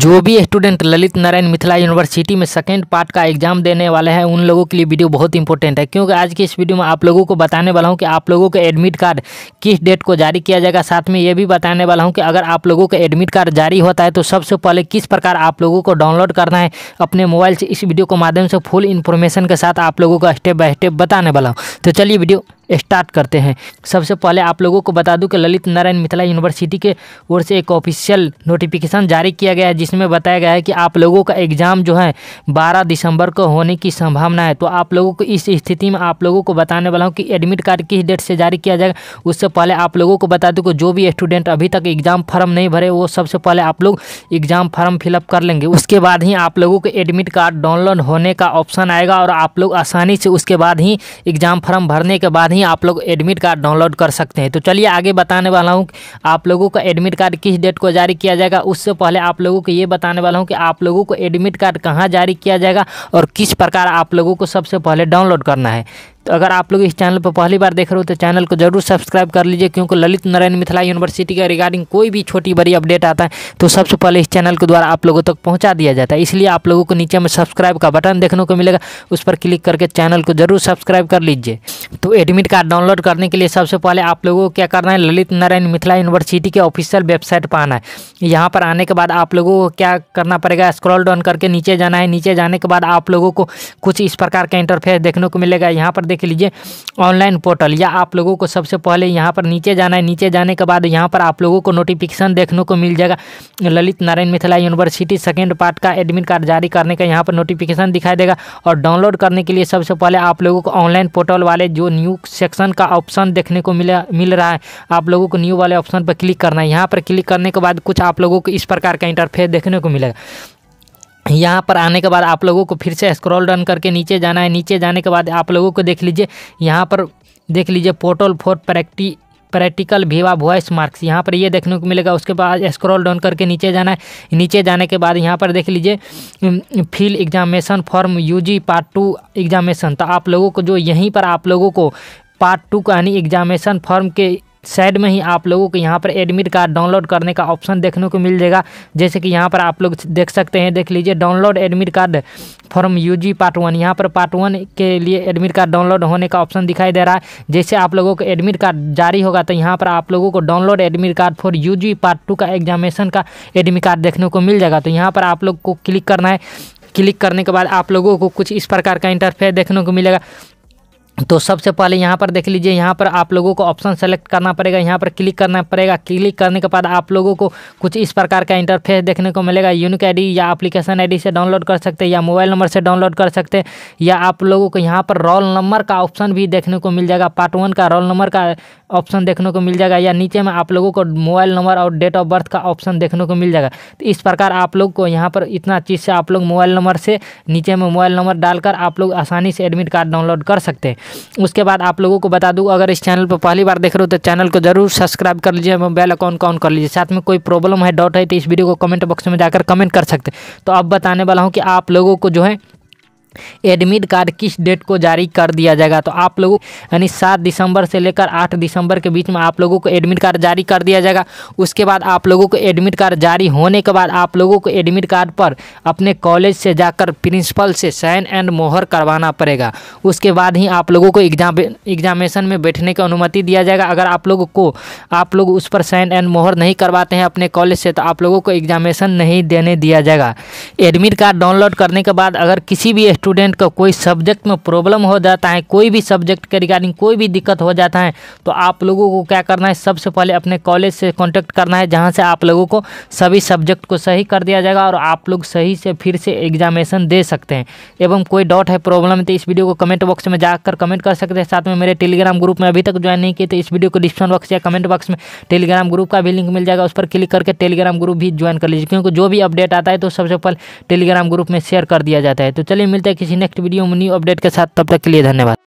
जो भी student Lalit Narayan Mithila university में सेकेंड पार्ट का एग्जाम देने वाले हैं उन लोगों के लिए वीडियो बहुत इंपॉर्टेंट है क्योंकि आज की इस वीडियो में आप लोगों को बताने वाला हूं कि आप लोगों का एडमिट कार्ड किस डेट को जारी किया जाएगा साथ में ये भी बताने वाला हूं कि अगर आप लोगों का एडमिट कार्ड जारी होता है तो सबसे पहले किस प्रकार आप लोगों को डाउनलोड करना है अपने मोबाइल से इस वीडियो के माध्यम से फुल इन्फॉर्मेशन के साथ आप लोगों का स्टेप बाय स्टेप बताने वाला हूँ तो चलिए वीडियो स्टार्ट करते हैं सबसे पहले आप लोगों को बता दूं कि ललित नारायण मिथिला यूनिवर्सिटी के ओर से एक ऑफिशियल नोटिफिकेशन जारी किया गया है जिसमें बताया गया है कि आप लोगों का एग्ज़ाम जो है बारह दिसंबर को होने की संभावना है तो आप लोगों को इस स्थिति में आप लोगों को बताने वाला हूँ कि एडमिट कार्ड किस डेट से जारी किया जाएगा उससे पहले आप लोगों को बता दूँ कि जो भी स्टूडेंट अभी तक एग्ज़ाम फॉर्म नहीं भरे वो सबसे पहले आप लोग एग्ज़ाम फॉर्म फिलअप कर लेंगे उसके बाद ही आप लोगों को एडमिट कार्ड डाउनलोड होने का ऑप्शन आएगा और आप लोग आसानी से उसके बाद ही एग्ज़ाम फॉर्म भरने के बाद ही ही आप लोग एडमिट कार्ड डाउनलोड कर सकते हैं तो चलिए आगे बताने वाला हूँ आप लोगों का एडमिट कार्ड किस डेट को जारी किया जाएगा उससे पहले आप लोगों को ये बताने वाला हूँ कि आप लोगों को एडमिट कार्ड कहाँ जारी किया जाएगा और किस प्रकार आप लोगों को सबसे पहले डाउनलोड करना है तो अगर आप लोग इस चैनल पर पहली बार देख रहे हो तो चैनल को जरूर सब्सक्राइब कर लीजिए क्योंकि ललित नारायण मिथिला यूनिवर्सिटी के रिगार्डिंग कोई भी छोटी बड़ी अपडेट आता है तो सबसे पहले इस चैनल के द्वारा आप लोगों तक तो पहुँचा दिया जाता है इसलिए आप लोगों को नीचे में सब्सक्राइब का बटन देखने को मिलेगा उस पर क्लिक करके चैनल को जरूर सब्सक्राइब कर लीजिए तो एडमिट कार्ड डाउनलोड करने के लिए सबसे पहले आप लोगों को क्या करना है ललित नारायण मिथिला यूनिवर्सिटी के ऑफिशियल वेबसाइट पर आना है यहाँ पर आने के बाद आप लोगों को क्या करना पड़ेगा स्क्रॉल डाउन करके नीचे जाना है नीचे जाने के बाद आप लोगों को कुछ इस प्रकार का इंटरफेस देखने को मिलेगा यहाँ पर देख लीजिए ऑनलाइन पोर्टल या आप लोगों को सबसे पहले यहाँ पर नीचे जाना है नीचे जाने के बाद यहाँ पर आप लोगों को नोटिफिकेशन देखने को मिल जाएगा Lalit Narayan Mithila university second part का एडमिट कार्ड जारी करने का यहाँ पर नोटिफिकेशन दिखाई देगा और डाउनलोड करने के लिए सबसे पहले आप लोगों को ऑनलाइन पोर्टल वाले जो न्यू सेक्शन का ऑप्शन देखने को मिला मिल रहा है आप लोगों को न्यू वाले ऑप्शन पर क्लिक करना है यहाँ पर क्लिक करने के बाद कुछ आप लोगों को इस प्रकार का इंटरफेस देखने को मिलेगा यहाँ पर आने के बाद आप लोगों को फिर से स्क्रॉल डन करके नीचे जाना है नीचे जाने के बाद आप लोगों को देख लीजिए यहाँ पर देख लीजिए portal for practical practical viva voce marks यहाँ पर ये यह देखने को मिलेगा उसके बाद स्क्रॉल डाउन करके नीचे जाना है नीचे जाने के बाद यहाँ पर देख लीजिए fill examination form UG part two examination तो आप लोगों को जो यहीं पर आप लोगों को पार्ट टू का यानी एग्जामेशन फॉर्म के साइड में ही आप लोगों को यहाँ पर एडमिट कार्ड डाउनलोड करने का ऑप्शन देखने को मिल जाएगा जैसे कि यहाँ पर आप लोग देख सकते हैं देख लीजिए download admit card form UG part one यहाँ पर पार्ट वन के लिए एडमिट कार्ड डाउनलोड होने का ऑप्शन दिखाई दे रहा है जैसे आप लोगों को एडमिट कार्ड जारी होगा तो यहाँ पर आप लोगों को download admit card for G part two का एग्जामिनेशन का एडमिट कार्ड देखने को मिल जाएगा तो यहाँ पर आप लोग को क्लिक करना है क्लिक करने के बाद आप लोगों को कुछ इस प्रकार का इंटरफेयर देखने को मिलेगा तो सबसे पहले यहाँ पर देख लीजिए यहाँ पर आप लोगों को ऑप्शन सेलेक्ट करना पड़ेगा यहाँ पर क्लिक करना पड़ेगा क्लिक करने के बाद आप लोगों को कुछ इस प्रकार का इंटरफेस देखने को मिलेगा यूनिक आईडी या एप्लीकेशन आईडी से डाउनलोड कर सकते हैं या मोबाइल नंबर से डाउनलोड कर सकते हैं या आप लोगों को यहाँ पर रोल नंबर का ऑप्शन भी देखने को मिल जाएगा पार्ट वन का रोल नंबर का ऑप्शन देखने को मिल जाएगा या नीचे में आप लोगों को मोबाइल नंबर और डेट ऑफ बर्थ का ऑप्शन देखने को मिल जाएगा तो इस प्रकार आप लोग को यहाँ पर इतना चीज़ से आप लोग मोबाइल नंबर से नीचे में मोबाइल नंबर डालकर आप लोग आसानी से एडमिट कार्ड डाउनलोड कर सकते हैं उसके बाद आप लोगों को बता दूँ अगर इस चैनल पर पहली बार देख रहे हो तो चैनल को जरूर सब्सक्राइब कर लीजिए एवं बेल अकाउंट ऑन कर लीजिए साथ में कोई प्रॉब्लम है डाउट है तो इस वीडियो को कमेंट बॉक्स में जाकर कमेंट कर सकते तो अब बताने वाला हूँ कि आप लोगों को जो है एडमिट कार्ड किस डेट को जारी कर दिया जाएगा तो आप लोगों यानी सात दिसंबर से लेकर आठ दिसंबर के बीच में आप लोगों को एडमिट कार्ड जारी कर दिया जाएगा उसके बाद आप लोगों को एडमिट कार्ड जारी होने के बाद आप लोगों को एडमिट कार्ड पर अपने कॉलेज से जाकर प्रिंसिपल से साइन एंड मोहर करवाना पड़ेगा उसके बाद ही आप लोगों को एग्जाम एग्जामेशन में बैठने की अनुमति दिया जाएगा अगर आप लोगों को आप लोग उस पर साइन एंड मोहर नहीं करवाते हैं अपने कॉलेज से तो आप लोगों को एग्जामेशन नहीं देने दिया जाएगा एडमिट कार्ड डाउनलोड करने के बाद अगर किसी भी स्टूडेंट का कोई सब्जेक्ट में प्रॉब्लम हो जाता है कोई भी सब्जेक्ट के रिगार्डिंग कोई भी दिक्कत हो जाता है तो आप लोगों को क्या करना है सबसे पहले अपने कॉलेज से कॉन्टैक्ट करना है जहाँ से आप लोगों को सभी सब्जेक्ट को सही कर दिया जाएगा और आप लोग सही से फिर से एग्जामिनेशन दे सकते हैं एवं कोई डाउट है प्रॉब्लम तो इस वीडियो को कमेंट बॉक्स में जाकर कमेंट कर सकते हैं साथ में मेरे टेलीग्राम ग्रुप में अभी तक ज्वाइन नहीं किए तो इस वीडियो को डिस्क्रिप्शन बॉक्स या कमेंट बॉक्स में टेलीग्राम ग्रुप का भी लिंक मिल जाएगा उस पर क्लिक करके टेलीग्राम ग्रुप भी ज्वाइन कर लीजिए क्योंकि जो भी अपडेट आता है तो सबसे पहले टेलीग्राम ग्रुप में शेयर कर दिया जाता है तो चलिए मिलते मिलते हैं किसी नेक्स्ट वीडियो में न्यू अपडेट के साथ तब तक के लिए धन्यवाद